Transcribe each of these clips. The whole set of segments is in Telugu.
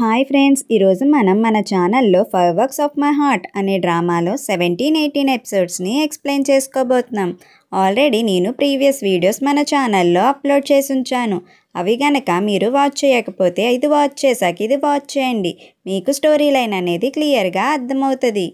హాయ్ ఫ్రెండ్స్ ఈరోజు మనం మన ఛానల్లో five works of my heart అనే డ్రామాలో సెవెంటీన్ ఎయిటీన్ ఎపిసోడ్స్ని ఎక్స్ప్లెయిన్ చేసుకోబోతున్నాం ఆల్రెడీ నేను ప్రీవియస్ వీడియోస్ మన ఛానల్లో అప్లోడ్ చేసి ఉంచాను అవి గనక మీరు వాచ్ చేయకపోతే ఇది వాచ్ చేశాక ఇది వాచ్ చేయండి మీకు స్టోరీ లైన్ అనేది క్లియర్గా అర్థమవుతుంది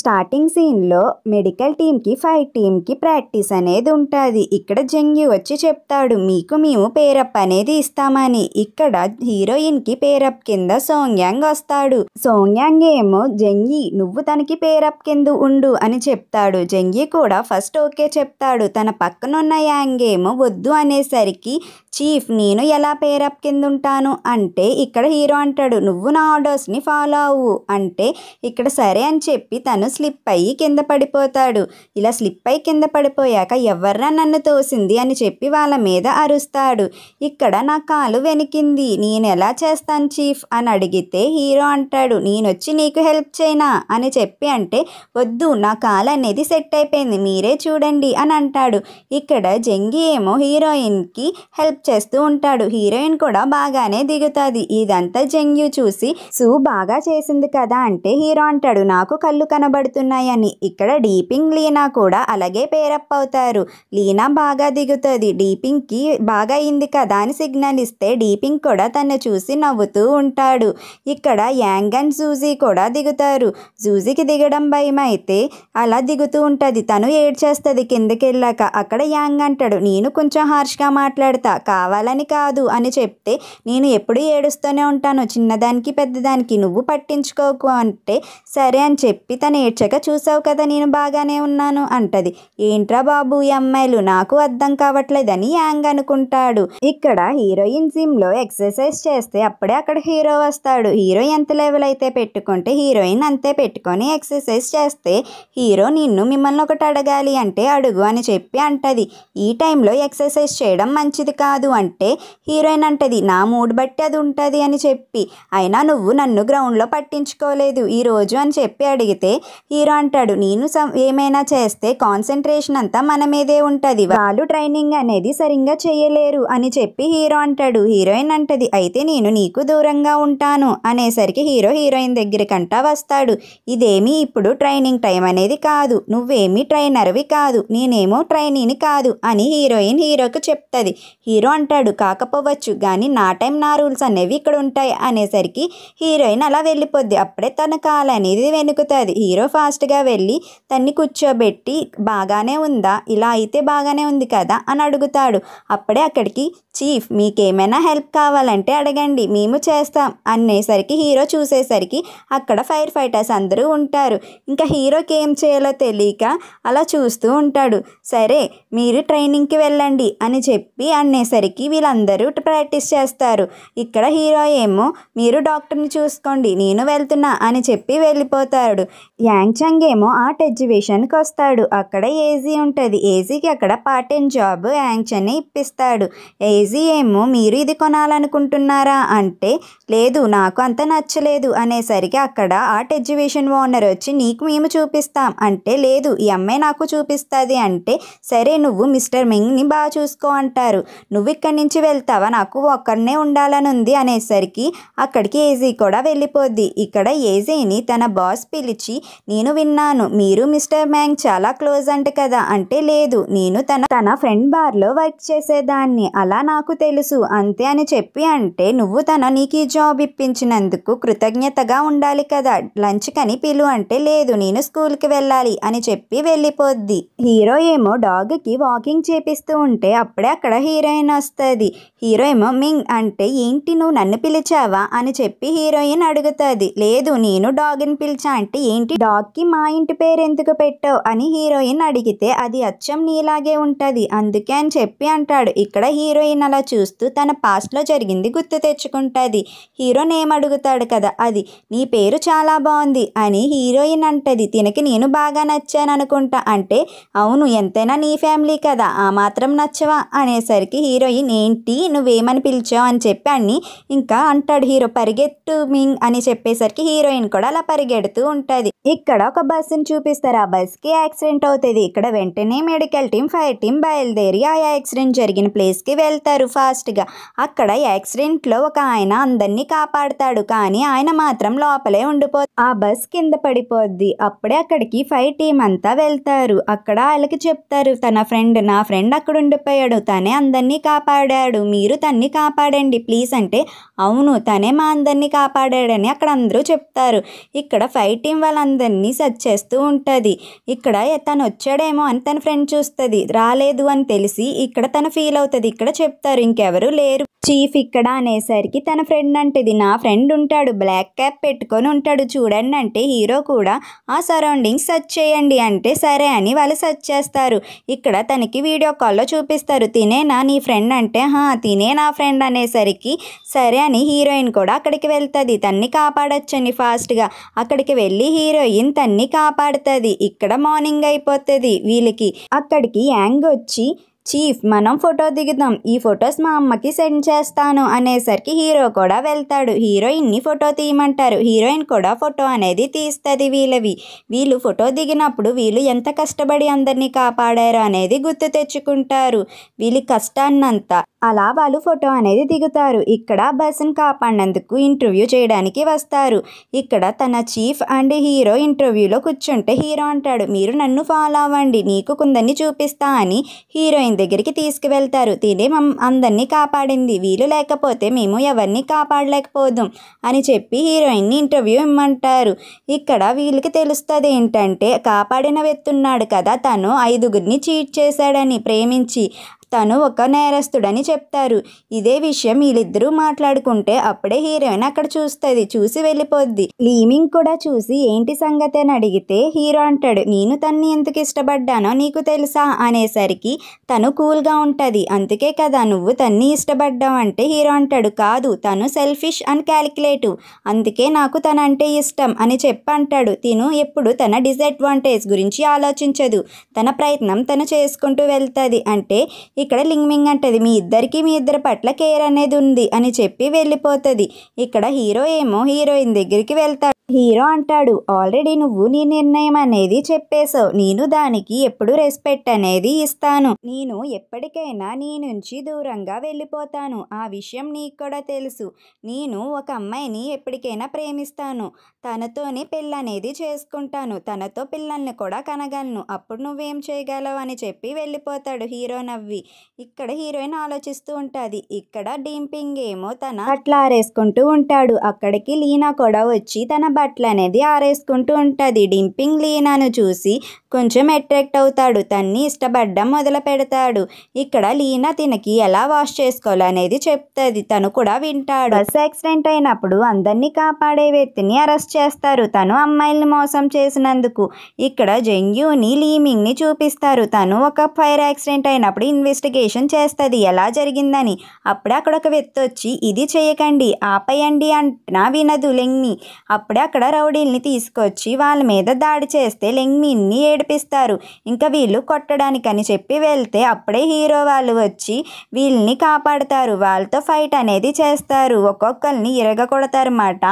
స్టార్టింగ్ సీన్లో మెడికల్ టీమ్కి ఫైర్ టీమ్కి ప్రాక్టీస్ అనేది ఉంటుంది ఇక్కడ జంగి వచ్చి చెప్తాడు మీకు మేము పేరప్ అనేది ఇస్తామని ఇక్కడ హీరోయిన్కి పేరప్ కింద సోంగ్యాంగ్ వస్తాడు సోంగ్యాంగ్ ఏమో జంగి నువ్వు తనకి పేరప్ కింద ఉండు అని చెప్తాడు జంగి కూడా ఫస్ట్ ఓకే చెప్తాడు తన పక్కనున్న యాంగ్ ఏమో వద్దు అనేసరికి చీఫ్ నేను ఎలా పేరప్ కింద ఉంటాను అంటే ఇక్కడ హీరో అంటాడు నువ్వు నా ఆర్డర్స్ని ఫాలో అవ్వు అంటే ఇక్కడ సరే అని చెప్పి తను స్లిప్ అయ్యి కింద పడిపోతాడు ఇలా స్లిప్ అయ్యి కింద పడిపోయాక ఎవర్రా నన్ను తోసింది అని చెప్పి వాళ్ళ మీద అరుస్తాడు ఇక్కడ నా కాలు వెనికింది నేను ఎలా చేస్తాను చీఫ్ అని అడిగితే హీరో అంటాడు నేను వచ్చి నీకు హెల్ప్ చేయనా అని చెప్పి అంటే వద్దు నా కాలు అనేది సెట్ అయిపోయింది మీరే చూడండి అని అంటాడు ఇక్కడ జంగి ఏమో హీరోయిన్కి హెల్ప్ చేస్తూ ఉంటాడు హీరోయిన్ కూడా బాగానే దిగుతుంది ఇదంతా జంగ్యూ చూసి సూ బాగా చేసింది కదా అంటే హీరో అంటాడు నాకు కళ్ళు కనబడుతున్నాయని ఇక్కడ డీపింగ్ లీనా కూడా అలాగే పేరప్ అవుతారు లీనా బాగా దిగుతుంది డీపింగ్కి బాగా అయింది కదా అని సిగ్నల్ ఇస్తే డీపింగ్ కూడా తన్ను చూసి నవ్వుతూ ఉంటాడు ఇక్కడ యాంగ్ అండ్ జూజీ కూడా దిగుతారు జూజీకి దిగడం భయం అయితే అలా దిగుతూ ఉంటుంది తను ఏడ్చేస్తుంది కిందకి వెళ్ళాక అక్కడ యాంగ్ అంటాడు నేను కొంచెం హార్ష్గా మాట్లాడతా కావాలని కాదు అని చెప్తే నేను ఎప్పుడూ ఏడుస్తూనే ఉంటాను చిన్నదానికి పెద్దదానికి నువ్వు పట్టించుకోకు అంటే సరే అని చెప్పి తను ఏడ్చక చూసావు కదా నేను బాగానే ఉన్నాను అంటది ఏంట్రా బాబు ఈ అమ్మాయిలు నాకు అర్థం కావట్లేదని యాంగ్ అనుకుంటాడు ఇక్కడ హీరోయిన్ జిమ్లో ఎక్సర్సైజ్ చేస్తే అప్పుడే అక్కడ హీరో వస్తాడు హీరో ఎంత లెవెల్ అయితే పెట్టుకుంటే హీరోయిన్ అంతే పెట్టుకొని ఎక్సర్సైజ్ చేస్తే హీరో నిన్ను మిమ్మల్ని ఒకటి అడగాలి అంటే అడుగు అని చెప్పి అంటది ఈ టైంలో ఎక్సర్సైజ్ చేయడం మంచిది కాదు కాదు అంటే హీరోయిన్ అంటది నా మూడ్ బట్టి అది ఉంటుంది అని చెప్పి అయినా నువ్వు నన్ను గ్రౌండ్లో పట్టించుకోలేదు ఈరోజు అని చెప్పి అడిగితే హీరో అంటాడు నేను ఏమైనా చేస్తే కాన్సన్ట్రేషన్ అంతా మన మీదే ఉంటుంది వాళ్ళు ట్రైనింగ్ అనేది సరిగ్గా చేయలేరు అని చెప్పి హీరో అంటాడు హీరోయిన్ అంటది అయితే నేను నీకు దూరంగా ఉంటాను అనేసరికి హీరో హీరోయిన్ దగ్గరికంటా వస్తాడు ఇదేమీ ఇప్పుడు ట్రైనింగ్ టైం అనేది కాదు నువ్వేమీ ట్రైనర్వి కాదు నేనేమో ట్రైనీని కాదు అని హీరోయిన్ హీరోకి చెప్తుంది హీరో అంటాడు కాకపోవచ్చు కానీ నా టైం నా రూల్స్ అనేవి ఇక్కడ ఉంటాయి అనేసరికి హీరోయిన్ అలా వెళ్ళిపోద్ది అప్పుడే తన కాలు అనేది వెనుకుతుంది హీరో ఫాస్ట్గా వెళ్ళి తన్ని కూర్చోబెట్టి బాగానే ఉందా ఇలా అయితే బాగానే ఉంది కదా అని అడుగుతాడు అప్పుడే అక్కడికి చీఫ్ మీకేమైనా హెల్ప్ కావాలంటే అడగండి మేము చేస్తాం అనేసరికి హీరో చూసేసరికి అక్కడ ఫైర్ ఫైటర్స్ అందరూ ఉంటారు ఇంకా హీరోకి ఏం చేయాలో తెలియక అలా చూస్తూ ఉంటాడు సరే మీరు ట్రైనింగ్కి వెళ్ళండి అని చెప్పి అనేసరికి వీళ్ళందరూ ప్రాక్టీస్ చేస్తారు ఇక్కడ హీరో ఏమో మీరు డాక్టర్ని చూసుకోండి నేను వెళ్తున్నా అని చెప్పి వెళ్ళిపోతాడు యాంగ్చంగ్ ఏమో ఆర్ట్ ఎగ్జిబిషన్కి వస్తాడు అక్కడ ఏజీ ఉంటుంది ఏజీకి అక్కడ పార్ట్ టైం జాబ్ యాంగ్ ఇప్పిస్తాడు ఏ కేజీ ఏమో మీరు ఇది కొనాలనుకుంటున్నారా అంటే లేదు నాకు అంత నచ్చలేదు అనేసరికి అక్కడ ఆర్ట్ ఎగ్జిబిషన్ ఓనర్ వచ్చి నీకు మేము చూపిస్తాం అంటే లేదు ఈ అమ్మాయి నాకు చూపిస్తుంది అంటే సరే నువ్వు మిస్టర్ మింగ్ని బాగా చూసుకో అంటారు నువ్వు ఇక్కడి నుంచి వెళ్తావా నాకు ఒక్కడనే ఉండాలని ఉంది అనేసరికి అక్కడికి ఏజీ కూడా వెళ్ళిపోద్ది ఇక్కడ ఏజీని తన బాస్ పిలిచి నేను విన్నాను మీరు మిస్టర్ మ్యాంగ్ చాలా క్లోజ్ అంట కదా అంటే లేదు నేను తన తన ఫ్రెండ్ బార్లో వర్క్ చేసేదాన్ని అలా నాకు తెలుసు అంతే అని చెప్పి అంటే నువ్వు తన నీకు ఈ జాబ్ ఇప్పించినందుకు కృతజ్ఞతగా ఉండాలి కదా లంచ్ కని పిలు అంటే లేదు నేను స్కూల్కి వెళ్ళాలి అని చెప్పి వెళ్ళిపోద్ది హీరో ఏమో డాగ్కి వాకింగ్ చేపిస్తూ ఉంటే అప్పుడే అక్కడ హీరోయిన్ వస్తుంది హీరో ఏమో మింగ్ అంటే ఏంటి నువ్వు నన్ను పిలిచావా అని చెప్పి హీరోయిన్ అడుగుతుంది లేదు నేను డాగ్ని పిలిచా అంటే ఏంటి డాగ్కి మా ఇంటి పేరు ఎందుకు పెట్టావు అని హీరోయిన్ అడిగితే అది అచ్చం నీలాగే ఉంటుంది అందుకే అని చెప్పి అంటాడు ఇక్కడ హీరోయిన్ హీరోయిన్ అలా చూస్తూ తన పాస్ట్లో జరిగింది గుర్తు తెచ్చుకుంటుంది హీరో నేమ్ అడుగుతాడు కదా అది నీ పేరు చాలా బాగుంది అని హీరోయిన్ అంటది తినకి నేను బాగా నచ్చాను అనుకుంటా అంటే అవును ఎంతైనా నీ ఫ్యామిలీ కదా ఆ మాత్రం నచ్చవా అనేసరికి హీరోయిన్ ఏంటి నువ్వేమని పిలిచావు అని చెప్పి అన్ని ఇంకా అంటాడు హీరో పరిగెట్టు మింగ్ అని చెప్పేసరికి హీరోయిన్ కూడా అలా పరిగెడుతూ ఉంటుంది ఇక్కడ ఒక బస్సును చూపిస్తారు ఆ బస్కి యాక్సిడెంట్ అవుతుంది ఇక్కడ వెంటనే మెడికల్ టీం ఫైర్ టీం బయలుదేరి ఆ యాక్సిడెంట్ జరిగిన ప్లేస్కి వెళ్తారు వెళ్తారు ఫాస్ట్గా అక్కడ యాక్సిడెంట్లో ఒక ఆయన అందరినీ కాపాడతాడు కానీ ఆయన మాత్రం లోపలే ఉండిపోతుంది ఆ బస్ కింద పడిపోద్ది అప్పుడే అక్కడికి ఫైవ్ టీం అంతా వెళ్తారు అక్కడ వాళ్ళకి చెప్తారు తన ఫ్రెండ్ నా ఫ్రెండ్ అక్కడ ఉండిపోయాడు తనే అందరినీ కాపాడాడు మీరు తన్ని కాపాడండి ప్లీజ్ అంటే అవును తనే మా అందరినీ కాపాడాడని అక్కడ అందరూ చెప్తారు ఇక్కడ ఫైవ్ టీం వాళ్ళందరినీ సెర్చ్ చేస్తూ ఉంటుంది ఇక్కడ తను వచ్చాడేమో అని తన ఫ్రెండ్ చూస్తుంది రాలేదు అని తెలిసి ఇక్కడ తను ఫీల్ అవుతుంది ఇక్కడ చెప్ చెప్తారు ఇంకెవరు లేరు చీఫ్ ఇక్కడ అనేసరికి తన ఫ్రెండ్ అంటేది నా ఫ్రెండ్ ఉంటాడు బ్లాక్ క్యాప్ పెట్టుకొని ఉంటాడు చూడండి అంటే హీరో కూడా ఆ సరౌండింగ్స్ సర్చ్ చేయండి అంటే సరే అని వాళ్ళు సర్చ్ చేస్తారు ఇక్కడ తనకి వీడియో కాల్లో చూపిస్తారు తినేనా నీ ఫ్రెండ్ అంటే హా తినే నా ఫ్రెండ్ అనేసరికి సరే అని హీరోయిన్ కూడా అక్కడికి వెళ్తుంది తన్ని కాపాడచ్చని ఫాస్ట్గా అక్కడికి వెళ్ళి హీరోయిన్ తన్ని కాపాడుతుంది ఇక్కడ మార్నింగ్ అయిపోతుంది వీళ్ళకి అక్కడికి యాంగ్ వచ్చి చీఫ్ మనం ఫోటో దిగుదాం ఈ ఫొటోస్ మా అమ్మకి సెండ్ చేస్తాను అనేసరికి హీరో కూడా వెళ్తాడు హీరోయిన్ని ఫోటో తీయమంటారు హీరోయిన్ కూడా ఫోటో అనేది తీస్తుంది వీళ్ళవి వీళ్ళు ఫోటో దిగినప్పుడు వీళ్ళు ఎంత కష్టపడి అందరినీ కాపాడారు అనేది గుర్తు తెచ్చుకుంటారు వీళ్ళ కష్టాన్నంతా అలా వాళ్ళు ఫోటో అనేది దిగుతారు ఇక్కడ బస్సును కాపాడినందుకు ఇంటర్వ్యూ చేయడానికి వస్తారు ఇక్కడ తన చీఫ్ అండ్ హీరో ఇంటర్వ్యూలో కూర్చుంటే హీరో అంటాడు మీరు నన్ను ఫాలో అవ్వండి నీకు కొందరిని చూపిస్తా అని హీరోయిన్ దగ్గరికి తీసుకువెళ్తారు తినే అందరినీ కాపాడింది వీలు లేకపోతే మేము ఎవరిని కాపాడలేకపోదాం అని చెప్పి హీరోయిన్ని ఇంటర్వ్యూ ఇమ్మంటారు ఇక్కడ వీళ్ళకి తెలుస్తుంది ఏంటంటే కాపాడిన వెత్తున్నాడు కదా తను ఐదుగురిని చీట్ చేశాడని ప్రేమించి తను ఒక నేరస్తుడని చెప్తారు ఇదే విషయం వీళ్ళిద్దరూ మాట్లాడుకుంటే అప్పుడే హీరోయిన్ అక్కడ చూస్తుంది చూసి వెళ్ళిపోద్ది లీమింగ్ కూడా చూసి ఏంటి సంగతి అని అడిగితే హీరో అంటాడు నేను తన్ని ఎందుకు ఇష్టపడ్డానో నీకు తెలుసా అనేసరికి తను కూల్గా ఉంటుంది అందుకే కదా నువ్వు తన్ని ఇష్టపడ్డావు అంటే హీరో అంటాడు కాదు తను సెల్ఫిష్ అండ్ క్యాలిక్యులేటివ్ అందుకే నాకు తనంటే ఇష్టం అని చెప్పంటాడు తిను ఎప్పుడు తన డిసడ్వాంటేజ్ గురించి ఆలోచించదు తన ప్రయత్నం తను చేసుకుంటూ వెళ్తుంది అంటే ఇక్కడ లింగ్మింగ్ అంటది మీ ఇద్దరికి మీ ఇద్దరి పట్ల కేర్ అనేది ఉంది అని చెప్పి వెళ్ళిపోతుంది ఇక్కడ హీరో ఏమో హీరోయిన్ దగ్గరికి వెళ్తాడు హీరో అంటాడు ఆల్రెడీ నువ్వు నీ నిర్ణయం అనేది చెప్పేశావు నేను దానికి ఎప్పుడు రెస్పెక్ట్ అనేది ఇస్తాను నేను ఎప్పటికైనా నీ నుంచి దూరంగా వెళ్ళిపోతాను ఆ విషయం నీకు కూడా తెలుసు నేను ఒక అమ్మాయిని ఎప్పటికైనా ప్రేమిస్తాను తనతోనే పెళ్ళి అనేది చేసుకుంటాను తనతో పిల్లల్ని కూడా కనగలను అప్పుడు నువ్వేం చేయగలవు అని చెప్పి వెళ్ళిపోతాడు హీరో నవ్వి ఇక్కడ హీరోయిన్ ఆలోచిస్తూ ఉంటుంది ఇక్కడ డింపింగ్ ఏమో తన బట్టలు ఆరేసుకుంటూ ఉంటాడు అక్కడికి లీనా కూడా వచ్చి తన బట్టలు అనేది ఆరేసుకుంటూ ఉంటుంది డింపింగ్ లీనాను చూసి కొంచెం అట్రాక్ట్ అవుతాడు తన్ని ఇష్టపడడం మొదలు పెడతాడు ఇక్కడ లీనా తినకి ఎలా వాష్ చేసుకోవాలి అనేది చెప్తుంది తను కూడా వింటాడు బస్సు యాక్సిడెంట్ అయినప్పుడు అందరినీ కాపాడే వ్యక్తిని అరెస్ట్ చేస్తారు తను అమ్మాయిల్ని మోసం చేసినందుకు ఇక్కడ జంగ్యూని లీమింగ్ని చూపిస్తారు తను ఒక ఫైర్ యాక్సిడెంట్ అయినప్పుడు ఇన్వెస్ట్ ఇన్వెస్టిగేషన్ చేస్తుంది ఎలా జరిగిందని అప్పుడే అక్కడ ఒక వ్యక్తి వచ్చి ఇది చేయకండి ఆపేయండి అంటున్నా వినదు లెంగ్మి అప్పుడే అక్కడ రౌడీల్ని తీసుకొచ్చి వాళ్ళ మీద దాడి చేస్తే లెంగ్మిన్ని ఏడిపిస్తారు ఇంకా వీళ్ళు కొట్టడానికని చెప్పి వెళ్తే అప్పుడే హీరో వాళ్ళు వచ్చి వీళ్ళని కాపాడతారు వాళ్ళతో ఫైట్ అనేది చేస్తారు ఒక్కొక్కరిని ఇరగ కొడతారన్నమాట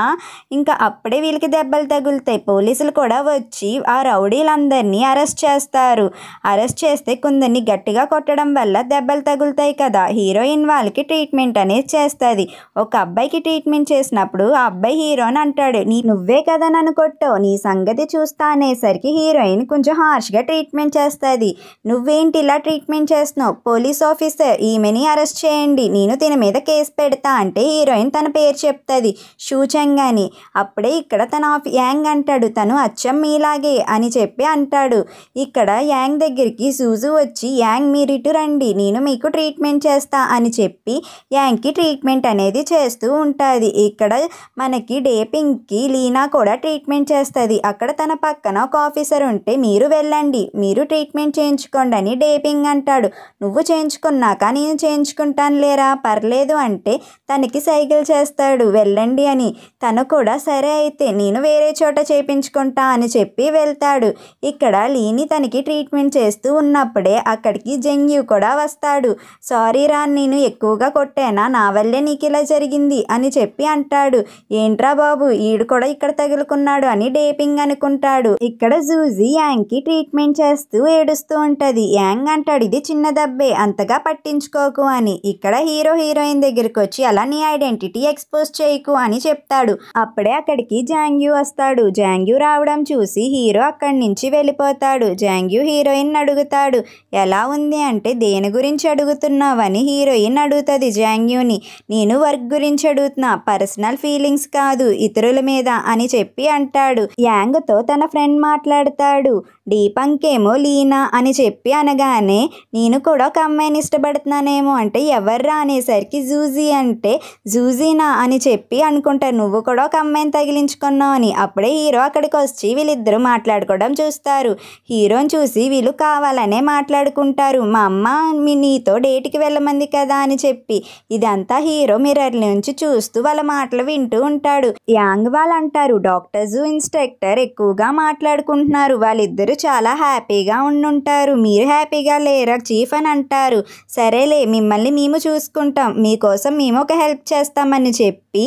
ఇంకా అప్పుడే వీళ్ళకి దెబ్బలు తగులుతాయి పోలీసులు కూడా వచ్చి ఆ రౌడీలందరినీ అరెస్ట్ చేస్తారు అరెస్ట్ చేస్తే కొందరిని గట్టిగా కొట్టడం వల్ల వల్ల దెబ్బలు తగులుతాయి కదా హీరోయిన్ వాళ్ళకి ట్రీట్మెంట్ అనేది చేస్తుంది ఒక అబ్బాయికి ట్రీట్మెంట్ చేసినప్పుడు ఆ అబ్బాయి హీరోని అంటాడు నీ నువ్వే కదా నన్ను కొట్టావు నీ సంగతి చూస్తా అనేసరికి హీరోయిన్ కొంచెం హార్ష్గా ట్రీట్మెంట్ చేస్తుంది నువ్వేంటి ఇలా ట్రీట్మెంట్ చేస్తున్నావు పోలీస్ ఆఫీసర్ ఈమెని అరెస్ట్ చేయండి నేను తిన మీద కేసు పెడతా అంటే హీరోయిన్ తన పేరు చెప్తుంది షూచంగ్ అని అప్పుడే ఇక్కడ తన యాంగ్ అంటాడు తను అచ్చం మీలాగే అని చెప్పి అంటాడు ఇక్కడ యాంగ్ దగ్గరికి సూజు వచ్చి యాంగ్ మీరిటు రండి రండి నేను మీకు ట్రీట్మెంట్ చేస్తా అని చెప్పి యాంకి ట్రీట్మెంట్ అనేది చేస్తూ ఉంటుంది ఇక్కడ మనకి డేపింగ్కి లీనా కూడా ట్రీట్మెంట్ చేస్తుంది అక్కడ తన పక్కన ఒక ఆఫీసర్ ఉంటే మీరు వెళ్ళండి మీరు ట్రీట్మెంట్ చేయించుకోండి అని డేపింగ్ అంటాడు నువ్వు చేయించుకున్నాక నేను చేయించుకుంటాను లేరా పర్లేదు అంటే తనకి సైకిల్ చేస్తాడు వెళ్ళండి అని తను కూడా సరే అయితే నేను వేరే చోట చేయించుకుంటా అని చెప్పి వెళ్తాడు ఇక్కడ లీని తనకి ట్రీట్మెంట్ చేస్తూ ఉన్నప్పుడే అక్కడికి జంగ్యు కూడా కూడా వస్తాడు సారీ రా నేను ఎక్కువగా కొట్టానా నా వల్లే నీకు ఇలా జరిగింది అని చెప్పి అంటాడు ఏంట్రా బాబు ఈడు కూడా ఇక్కడ తగులుకున్నాడు అని డేపింగ్ అనుకుంటాడు ఇక్కడ జూజీ యాంగ్కి ట్రీట్మెంట్ చేస్తూ ఏడుస్తూ ఉంటుంది యాంగ్ అంటాడు ఇది చిన్న దెబ్బే అంతగా పట్టించుకోకు అని ఇక్కడ హీరో హీరోయిన్ దగ్గరికి వచ్చి అలా నీ ఐడెంటిటీ ఎక్స్పోజ్ చేయకు అని చెప్తాడు అప్పుడే అక్కడికి జాంగ్యూ వస్తాడు జాంగ్యూ రావడం చూసి హీరో అక్కడి నుంచి వెళ్ళిపోతాడు జాంగ్యూ హీరోయిన్ అడుగుతాడు ఎలా ఉంది అంటే దేని దేని గురించి అడుగుతున్నావని హీరోయిన్ అడుగుతుంది జాంగ్యూని నేను వర్క్ గురించి అడుగుతున్నా పర్సనల్ ఫీలింగ్స్ కాదు ఇతరుల మీద అని చెప్పి అంటాడు యాంగ్తో తన ఫ్రెండ్ మాట్లాడతాడు ఏమో లీనా అని చెప్పి అనగానే నేను కూడా ఒక అమ్మాయిని ఇష్టపడుతున్నానేమో అంటే ఎవర్రా అనేసరికి జూజీ అంటే జూజీనా అని చెప్పి అనుకుంటారు నువ్వు కూడా ఒక అమ్మాయిని తగిలించుకున్నావు అని అప్పుడే హీరో అక్కడికి వచ్చి వీళ్ళిద్దరూ మాట్లాడుకోవడం చూస్తారు హీరోని చూసి వీళ్ళు కావాలనే మాట్లాడుకుంటారు మా అమ్మ మీ నీతో డేట్కి వెళ్ళమంది కదా అని చెప్పి ఇదంతా హీరో మిర్రర్ నుంచి చూస్తూ వాళ్ళ మాటలు వింటూ ఉంటాడు యాంగ్ వాళ్ళు అంటారు డాక్టర్స్ ఇన్స్ట్రక్టర్ ఎక్కువగా మాట్లాడుకుంటున్నారు వాళ్ళిద్దరూ చాలా హ్యాపీగా ఉండుంటారు మీరు హ్యాపీగా లేరా చీఫ్ అని అంటారు సరేలే మిమ్మల్ని మేము చూసుకుంటాం మీకోసం మేము ఒక హెల్ప్ చేస్తామని చెప్పి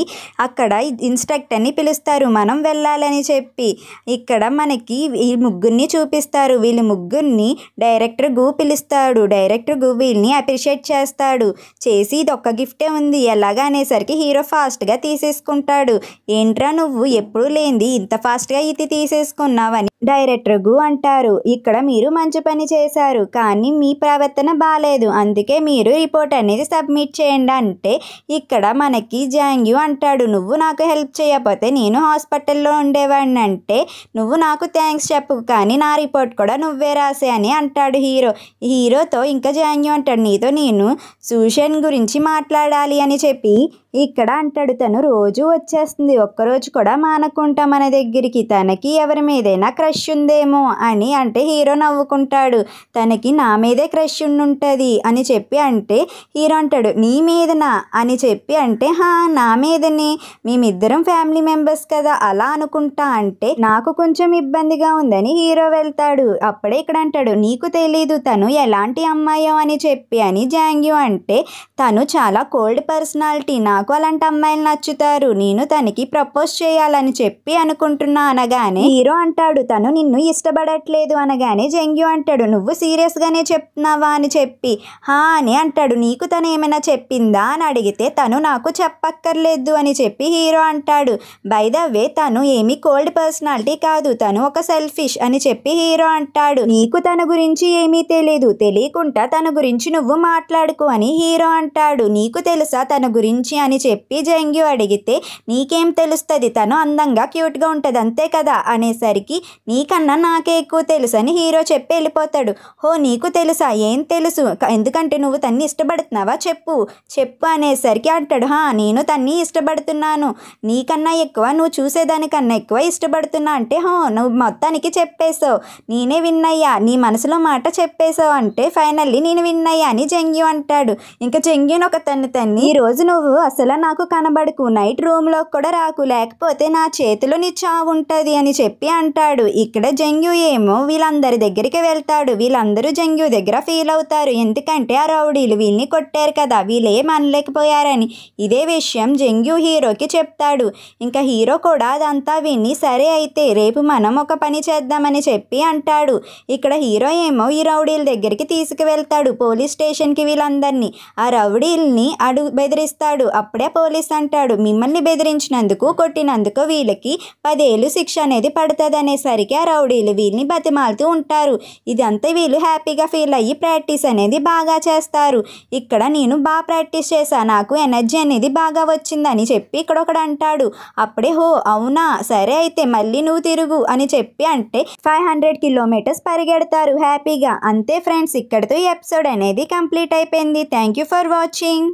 అక్కడ ఇన్స్ట్రక్టర్ని పిలుస్తారు మనం వెళ్ళాలని చెప్పి ఇక్కడ మనకి ఈ ముగ్గురిని చూపిస్తారు వీళ్ళు ముగ్గురిని డైరెక్టర్ గు పిలుస్తాడు డైరెక్టర్ వీళ్ళని అప్రిషియేట్ చేస్తాడు చేసి ఇది ఒక్క గిఫ్టే ఉంది ఎలాగా అనేసరికి హీరో ఫాస్ట్గా తీసేసుకుంటాడు ఏంట్రా నువ్వు ఎప్పుడు లేనిది ఇంత ఫాస్ట్గా ఇది తీసేసుకున్నావని డైరెక్టర్ గు అంటారు ఇక్కడ మీరు మంచి పని చేశారు కానీ మీ ప్రవర్తన బాగాలేదు అందుకే మీరు రిపోర్ట్ అనేది సబ్మిట్ చేయండి అంటే ఇక్కడ మనకి జాంగ్యూ అంటాడు నువ్వు నాకు హెల్ప్ చేయకపోతే నేను హాస్పిటల్లో ఉండేవాడిని అంటే నువ్వు నాకు థ్యాంక్స్ చెప్పు కానీ నా రిపోర్ట్ కూడా నువ్వే రాసే అని అంటాడు హీరో హీరోతో ఇంకా చేశాను అంటాడు నీతో నేను సూషన్ గురించి మాట్లాడాలి అని చెప్పి ఇక్కడ అంటాడు తను రోజు వచ్చేస్తుంది ఒక్కరోజు కూడా మానకుంటా మన దగ్గరికి తనకి ఎవరి మీదైనా క్రష్ ఉందేమో అని అంటే హీరో నవ్వుకుంటాడు తనకి నా మీదే క్రష్ ఉండుంటుంది అని చెప్పి అంటే హీరో అంటాడు నీ మీదనా అని చెప్పి అంటే హా నా మీదనే మేమిద్దరం ఫ్యామిలీ మెంబర్స్ కదా అలా అనుకుంటా అంటే నాకు కొంచెం ఇబ్బందిగా ఉందని హీరో వెళ్తాడు అప్పుడే ఇక్కడ అంటాడు నీకు తెలీదు తను ఎలాంటి అమ్మాయో అని చెప్పి అని జాంగ్యూ అంటే తను చాలా కోల్డ్ పర్సనాలిటీ నాకు నాకు అలాంటి అమ్మాయిలు నచ్చుతారు నేను తనకి ప్రపోజ్ చేయాలని చెప్పి అనుకుంటున్నా అనగానే హీరో అంటాడు తను నిన్ను ఇష్టపడట్లేదు అనగానే జంగ్యూ అంటాడు నువ్వు సీరియస్గానే చెప్తున్నావా అని చెప్పి హా అని అంటాడు నీకు తను ఏమైనా చెప్పిందా అని అడిగితే తను నాకు చెప్పక్కర్లేదు అని చెప్పి హీరో అంటాడు బై ద వే తను ఏమీ కోల్డ్ పర్సనాలిటీ కాదు తను ఒక సెల్ఫిష్ అని చెప్పి హీరో అంటాడు నీకు తన గురించి ఏమీ తెలియదు తెలియకుండా తన గురించి నువ్వు మాట్లాడుకో అని హీరో అంటాడు నీకు తెలుసా తన గురించి అని అని చెప్పి జంగ్యూ అడిగితే నీకేం తెలుస్తుంది తను అందంగా క్యూట్గా ఉంటుంది అంతే కదా అనేసరికి నీకన్నా నాకే ఎక్కువ తెలుసు అని హీరో చెప్పి వెళ్ళిపోతాడు హో నీకు తెలుసా ఏం తెలుసు ఎందుకంటే నువ్వు తన్ని ఇష్టపడుతున్నావా చెప్పు చెప్పు అనేసరికి అంటాడు హా నేను తన్ని ఇష్టపడుతున్నాను నీకన్నా ఎక్కువ నువ్వు చూసేదానికన్నా ఎక్కువ ఇష్టపడుతున్నా అంటే హో నువ్వు మొత్తానికి చెప్పేశావు నేనే విన్నయ్యా నీ మనసులో మాట చెప్పేశావు అంటే ఫైనల్లీ నేను విన్నయ్యా అని జంగ్యూ అంటాడు ఇంకా జంగ్యూని ఒక తన్ని తన్ని ఈరోజు నువ్వు అసలు అసలు నాకు కనబడుకు నైట్ రూమ్లో కూడా రాకు లేకపోతే నా చేతిలో నీ చావుంటుంది అని చెప్పి అంటాడు ఇక్కడ జంగ్యు ఏమో వీళ్ళందరి దగ్గరికి వెళ్తాడు వీళ్ళందరూ జంగ్యు దగ్గర ఫీల్ అవుతారు ఎందుకంటే ఆ రౌడీలు వీళ్ళని కొట్టారు కదా వీళ్ళేం అనలేకపోయారని ఇదే విషయం జంగ్యు హీరోకి చెప్తాడు ఇంకా హీరో కూడా అదంతా విని సరే అయితే రేపు మనం ఒక పని చేద్దామని చెప్పి అంటాడు ఇక్కడ హీరో ఏమో ఈ రౌడీల దగ్గరికి తీసుకువెళ్తాడు పోలీస్ స్టేషన్కి వీళ్ళందరినీ ఆ రౌడీల్ని అడుగు బెదిరిస్తాడు అప్పుడే పోలీస్ అంటాడు మిమ్మల్ని బెదిరించినందుకు కొట్టినందుకు వీళ్ళకి పదేళ్ళు శిక్ష అనేది పడుతుంది అనేసరికి ఆ రౌడీలు వీళ్ళని బతిమాలుతూ ఉంటారు ఇదంతా వీళ్ళు హ్యాపీగా ఫీల్ అయ్యి ప్రాక్టీస్ అనేది బాగా చేస్తారు ఇక్కడ నేను బాగా ప్రాక్టీస్ చేశాను నాకు ఎనర్జీ అనేది బాగా వచ్చిందని చెప్పి ఇక్కడ ఒకడు అంటాడు అప్పుడే హో అవునా సరే అయితే మళ్ళీ నువ్వు తిరుగు అని చెప్పి అంటే ఫైవ్ హండ్రెడ్ కిలోమీటర్స్ పరిగెడతారు హ్యాపీగా అంతే ఫ్రెండ్స్ ఇక్కడితో ఈ ఎపిసోడ్ అనేది కంప్లీట్ అయిపోయింది థ్యాంక్ యూ ఫర్ వాచింగ్